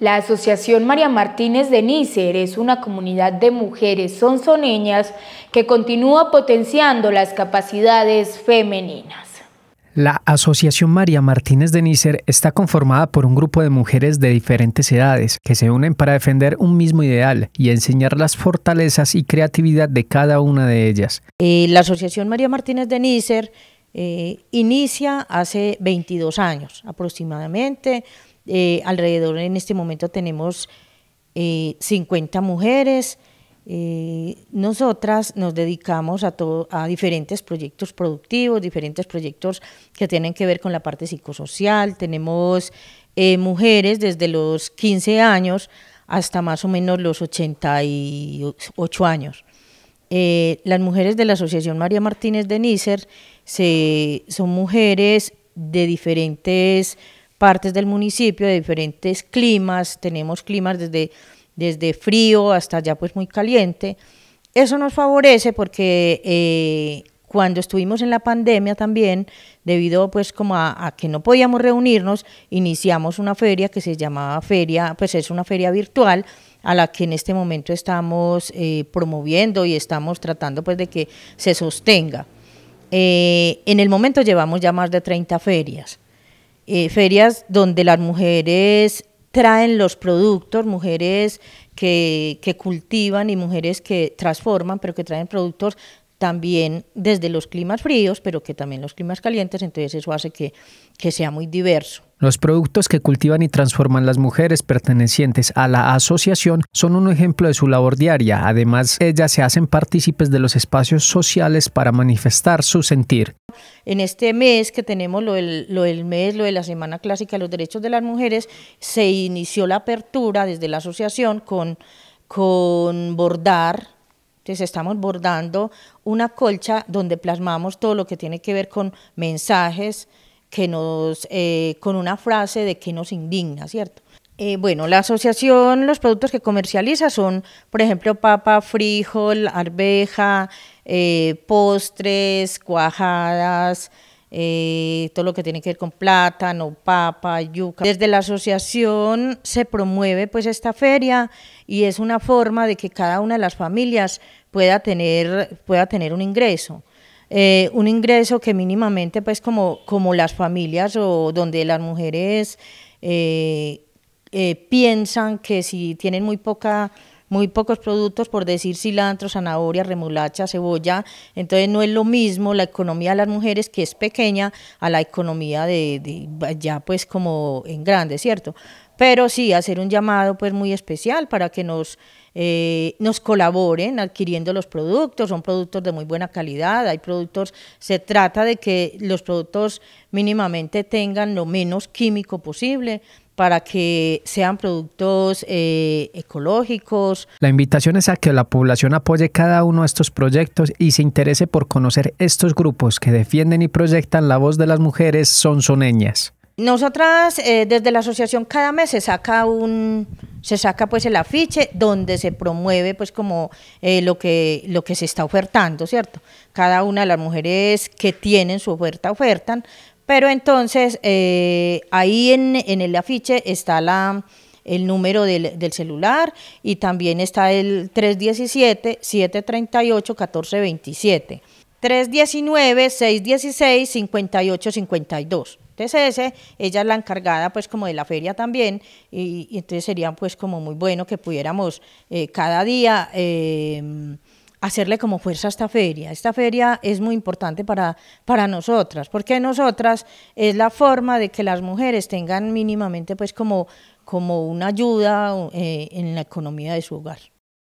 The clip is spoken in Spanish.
La Asociación María Martínez de Nícer es una comunidad de mujeres sonzoneñas que continúa potenciando las capacidades femeninas. La Asociación María Martínez de Nícer está conformada por un grupo de mujeres de diferentes edades que se unen para defender un mismo ideal y enseñar las fortalezas y creatividad de cada una de ellas. Eh, la Asociación María Martínez de Nícer eh, inicia hace 22 años aproximadamente eh, alrededor en este momento tenemos 50 eh, mujeres. Eh, nosotras nos dedicamos a, todo, a diferentes proyectos productivos, diferentes proyectos que tienen que ver con la parte psicosocial. Tenemos mujeres desde los 15 años hasta más o menos los 88 años. las mujeres de la Asociación María Martínez de Nícer se, son mujeres de diferentes partes del municipio, de diferentes climas, tenemos climas desde, desde frío hasta ya pues muy caliente. Eso nos favorece porque eh, cuando estuvimos en la pandemia también, debido pues como a, que no podíamos reunirnos, iniciamos una feria que se llamaba feria, pues es una feria virtual a la que en este momento estamos eh, promoviendo y estamos tratando pues de que se sostenga. Eh, en el momento llevamos ya más de 30 ferias. Eh, ferias donde las mujeres traen los productos, mujeres que, que, cultivan y mujeres que transforman, pero que traen productos también desde los climas fríos, pero que también los climas calientes, entonces eso hace que, que sea muy diverso. Los productos que cultivan y transforman las mujeres pertenecientes a la asociación son un ejemplo de su labor diaria. Además, ellas se hacen partícipes de los espacios sociales para manifestar su sentir. En este mes que tenemos lo del, mes, lo de la Semana Clásica de los Derechos de las Mujeres, se inició la apertura desde la asociación con, con bordar entonces estamos bordando una colcha donde plasmamos todo lo que tiene que ver con mensajes, que nos, eh, con una frase de que nos indigna, ¿cierto? Eh, bueno, la asociación, los productos que comercializa son, por ejemplo, papa, frijol, arveja, eh, postres, cuajadas, eh, todo lo que tiene que ver con plátano, papa, yuca. Desde la asociación se promueve pues esta feria y es una forma de que cada una de las familias pueda tener, pueda tener un ingreso. Eh, un ingreso que mínimamente pues como, como las familias o donde las mujeres eh, piensan que si tienen muy poca muy pocos productos, por decir cilantro, zanahoria, remolacha, cebolla. Entonces no es lo mismo la economía de las mujeres que es pequeña a la economía de, ya pues como en grande, ¿cierto? Pero sí, hacer un llamado pues muy especial para que nos eh, nos colaboren adquiriendo los productos, son productos de muy buena calidad, hay productos, se trata de que los productos mínimamente tengan lo menos químico posible, para que sean productos eh, ecológicos. La invitación es a que la población apoye cada uno de estos proyectos y se interese por conocer estos grupos que defienden y proyectan la voz de las mujeres sonsoneñas. Nosotras eh, desde la asociación cada mes se saca un se saca pues el afiche donde se promueve pues como eh, lo que lo que se está ofertando, ¿cierto? Cada una de las mujeres que tienen su oferta ofertan pero entonces eh, ahí en, el afiche está la, el número del, celular y también está el 317-738-1427. 319-616-5852. Entonces ella es la encargada pues como de la feria también y, entonces sería pues como muy bueno que pudiéramos eh, cada día... Eh, hacerle como fuerza a esta feria. Esta feria es muy importante para, para nosotras, porque nosotras es la forma de que las mujeres tengan mínimamente pues como, como una ayuda eh, en la economía de su hogar.